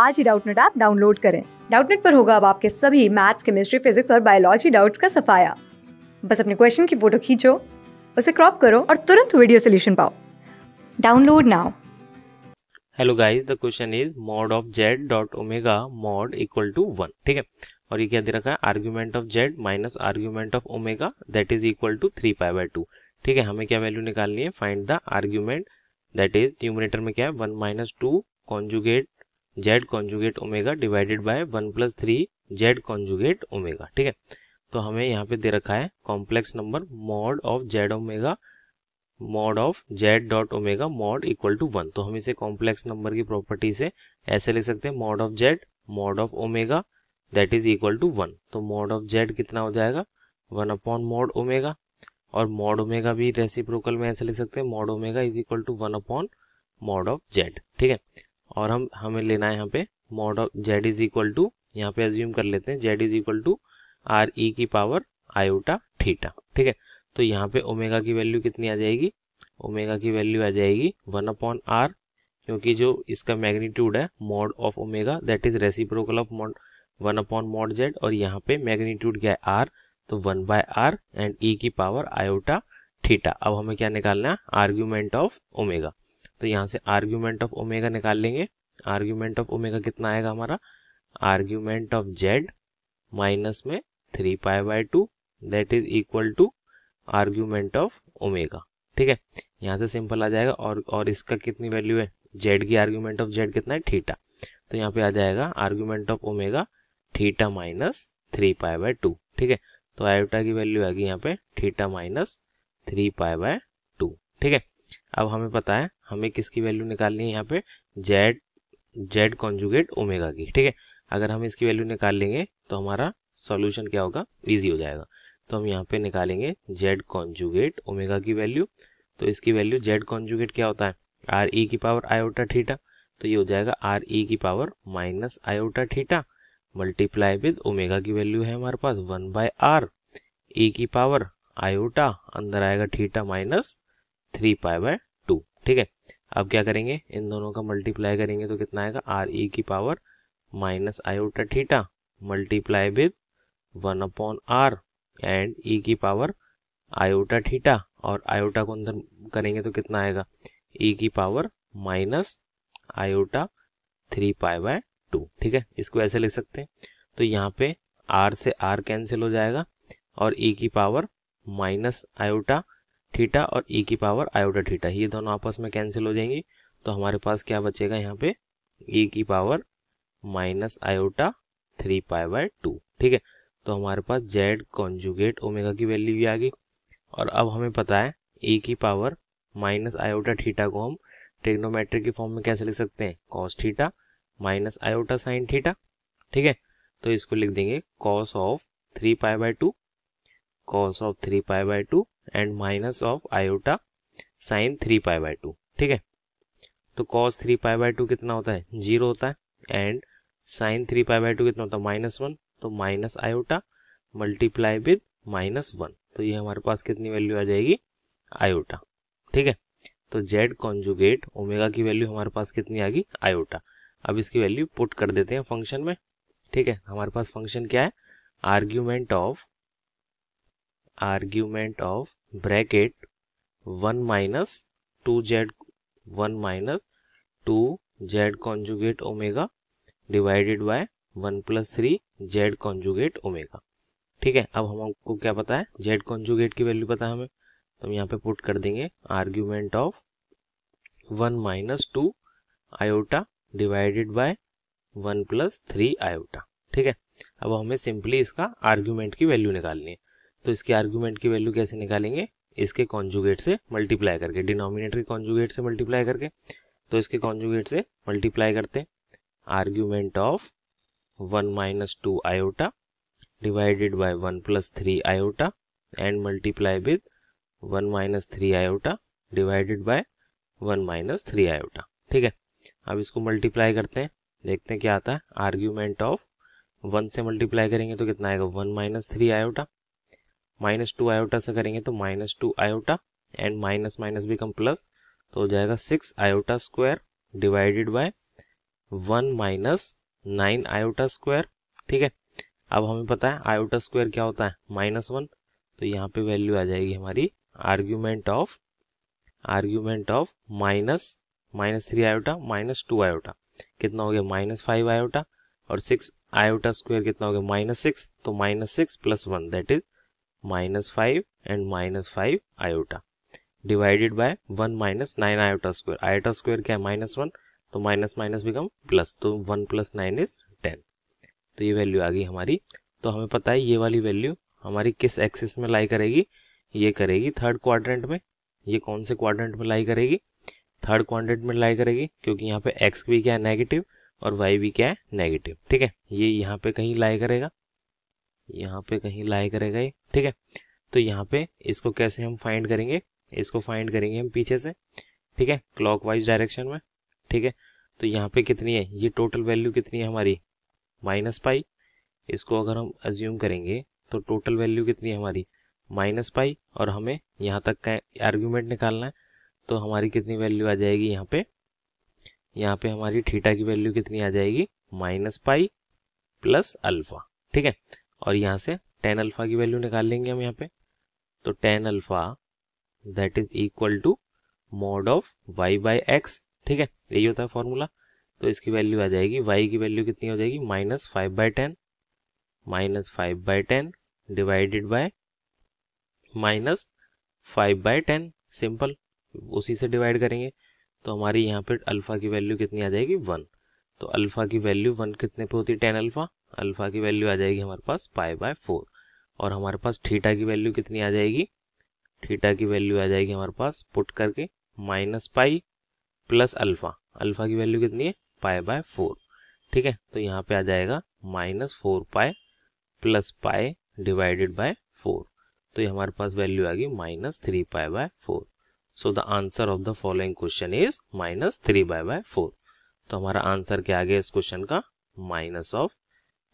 आज ही Doubtnut app download करें डाउटनेट पर होगा अब आपके सभी मैथ्स केमिस्ट्री फिजिक्स और बायोलॉजी डाउट्स का सफाया बस अपने क्वेश्चन की फोटो खींचो उसे क्रॉप करो और तुरंत वीडियो सोल्यूशन पाओ download now hello guys the question is mod of Z dot omega mod equal to one ठीक है और ये क्या दे रखा है argument of Z minus argument of omega that is equal to three pi by two ठीक है हमें क्या वैल्यू निकालनी है find the argument that is numerator में क्या है one minus two conjugate Z conjugate omega divided by one plus three Z conjugate omega ठीक है तो हमें यहाँ पे दे रखा है complex number mod of Z omega mod of Z dot omega mod equal to one तो हम इसे कॉम्प्लेक्स नंबर की प्रॉपर्टी से ऐसे लिख सकते हैं mod of Z mod of omega that is equal to one तो मॉड ऑफ जेड कितना हो जाएगा वन अपॉन मॉड ओमेगा और मॉड ओमेगा भी रेसिप्रोकल में ऐसे लिख सकते हैं mod omega is equal to one upon mod of Z ठीक है और हम हमें लेना है यहाँ पे mod of Z is equal to यहाँ पे एज्यूम कर लेते हैं Z is equal to R E की पावर आयोटा थीटा ठीक है तो यहाँ पे ओमेगा की वैल्यू कितनी आ जाएगी ओमेगा की वैल्यू आ जाएगी वन अपॉन आर क्योंकि जो इसका मैग्नीट्यूड है mod of omega that is reciprocal of mod one upon mod Z और यहाँ पे मैग्नीट्यूड क्या है आर तो one by R and E की पावर आयोटा थीटा अब हमें क्या निकालना है आर्ग्यूमेंट ऑफ ओमेगा तो यहाँ से आर्ग्यूमेंट ऑफ ओमेगा निकाल लेंगे आर्ग्यूमेंट ऑफ ओमेगा कितना आएगा हमारा आर्ग्यूमेंट ऑफ जेड माइनस में three pi by two that is equal to argument of omega ठीक है यहाँ से सिंपल आ जाएगा और और इसका कितनी वैल्यू है जेड की आर्ग्यूमेंट ऑफ जेड कितना है थीटा तो यहाँ पे आ जाएगा argument of omega theta minus three pi by two ठीक है तो आयोटा की वैल्यू आएगी यहाँ पे theta minus three pi by two ठीक है अब हमें पता है हमें किसकी वैल्यू निकालनी है यहाँ पे जेड जेड कॉन्जुगेट ओमेगा की ठीक है अगर हम इसकी वैल्यू निकाल लेंगे तो हमारा सॉल्यूशन क्या होगा इजी हो जाएगा तो हम यहाँ पे निकालेंगे जेड कॉन्जुगेट ओमेगा की वैल्यू तो इसकी वैल्यू जेड कॉन्जुगेट क्या होता है आर ई की पावर आयोटा ठीटा तो ये हो जाएगा आर ई की power minus iota theta multiply with omega की वैल्यू है हमारे पास वन बाय आर ई की पावर आयोटा अंदर आएगा theta minus three pi by two ठीक है अब क्या करेंगे इन दोनों का मल्टीप्लाई करेंगे तो कितना आएगा आर ई e की power minus iota theta multiply with one upon R and E की पावर आयोटा थीटा और आयोटा को अंदर करेंगे तो कितना आएगा ई e की power minus iota three pi by two ठीक है इसको ऐसे लिख सकते हैं तो यहाँ पे आर से आर कैंसिल हो जाएगा और ई e की पावर माइनस आयोटा थीटा और ई e की पावर आयोटा थीटा ये दोनों आपस में कैंसिल हो जाएंगी तो हमारे पास क्या बचेगा यहाँ पे ई e की power minus iota three pi by two ठीक है तो हमारे पास जेड कॉन्जुगेट ओमेगा की वैल्यू भी आ गई और अब हमें पता है ई e की पावर माइनस आयोटा थीटा को हम ट्रिग्नोमेट्री के फॉर्म में कैसे लिख सकते हैं cos theta minus iota sine theta ठीक है तो इसको लिख देंगे cos of three pi by two cos of three pi by two and minus of iota sine three pi by two ठीक है तो cos three pi by two कितना होता है जीरो होता है and sine three pi by two कितना होता है माइनस वन तो minus iota multiply with minus one तो ये हमारे पास कितनी वैल्यू आ जाएगी आयोटा ठीक है तो जेड कॉन्जुगेट ओमेगा की वैल्यू हमारे पास कितनी आ गई आयोटा अब इसकी वैल्यू पुट कर देते हैं फंक्शन में ठीक है हमारे पास फंक्शन क्या है argument of argument of bracket one minus two Z one minus two Z conjugate omega divided by one plus three Z conjugate omega ठीक है अब हमको क्या पता है जेड कॉन्जुगेट की वैल्यू पता है हमें तो हम यहाँ पे पुट कर देंगे argument of one minus two iota divided by one plus three iota ठीक है अब हमें सिंपली इसका आर्ग्यूमेंट की वैल्यू निकालनी है तो इसके आर्ग्यूमेंट की वैल्यू कैसे निकालेंगे इसके कॉन्जुगेट से मल्टीप्लाई करके डिनोमिनेटर के कॉन्जुगेट से मल्टीप्लाई करके तो इसके कॉन्जुगेट से मल्टीप्लाई करते हैं argument of one minus two iota divided by one plus three iota and multiply with one minus three iota divided by one minus three iota ठीक है अब इसको मल्टीप्लाई करते हैं देखते हैं क्या आता है आर्ग्यूमेंट ऑफ वन से मल्टीप्लाई करेंगे तो कितना आएगा one minus three iota minus two iota से करेंगे तो minus two iota and minus minus become plus तो हो जाएगा six iota square divided by one minus nine iota square ठीक है अब हमें पता है आयोटा स्क्वायर क्या होता है माइनस वन तो यहाँ पे वैल्यू आ जाएगी हमारी argument of argument of minus minus three iota minus two iota कितना हो गया माइनस फाइव आयोटा और सिक्स आयोटा स्क्वायर कितना हो गया माइनस सिक्स तो minus six plus one that is minus 5 and minus 5 iota divided by one minus nine iota square iota square क्या है माइनस वन तो माइनस माइनस बिकम प्लस तो one plus nine is ten तो ये value आ गई हमारी तो हमें पता है ये वाली वैल्यू हमारी किस एक्सिस में लाई करेगी ये करेगी थर्ड क्वाड्रेंट में ये कौन से क्वाड्रेंट में लाई करेगी थर्ड क्वाड्रेंट में लाई करेगी क्योंकि यहाँ पे एक्स भी क्या है नेगेटिव और वाई भी क्या है नेगेटिव ठीक है ये यहाँ पे कहीं लाई करेगा यहाँ पे कहीं लाई करेगा ये ठीक है तो यहाँ पे इसको कैसे हम फाइंड करेंगे इसको फाइंड करेंगे हम पीछे से ठीक है क्लॉक वाइज डायरेक्शन में ठीक है तो यहाँ पे कितनी है ये टोटल वैल्यू कितनी है हमारी माइनस पाई इसको अगर हम अज्यूम करेंगे तो टोटल वैल्यू कितनी है हमारी माइनस पाई और हमें यहाँ तक का आर्ग्यूमेंट निकालना है तो हमारी कितनी वैल्यू आ जाएगी यहाँ पे यहाँ पे हमारी थीटा की वैल्यू कितनी आ जाएगी माइनस पाई प्लस अल्फा ठीक है और यहाँ से टेन अल्फा की वैल्यू निकाल लेंगे हम यहाँ पे तो tan alpha that is equal to mod of Y by X ठीक है यही होता है फॉर्मूला तो इसकी वैल्यू आ जाएगी वाई की वैल्यू कितनी हो जाएगी minus five by ten minus five by ten divided by minus five by ten simple उसी से डिवाइड करेंगे तो हमारी यहाँ पे अल्फा की वैल्यू कितनी आ जाएगी वन तो अल्फा की वैल्यू वन कितने पे होती है टेन अल्फा अल्फा की वैल्यू आ जाएगी हमारे पास पाई बाय फोर और हमारे पास थीटा की वैल्यू कितनी आ जाएगी थीटा की वैल्यू आ जाएगी हमारे पास पुट करके minus pi plus alpha alpha की वैल्यू कितनी है पाई बाय फोर ठीक है तो यहाँ पे आ जाएगा minus four pi plus pi divided by four तो ये हमारे पास वैल्यू आ गई minus three pi by four so the answer of the following question is minus three by by four तो हमारा आंसर क्या आ गया इस क्वेश्चन का माइनस ऑफ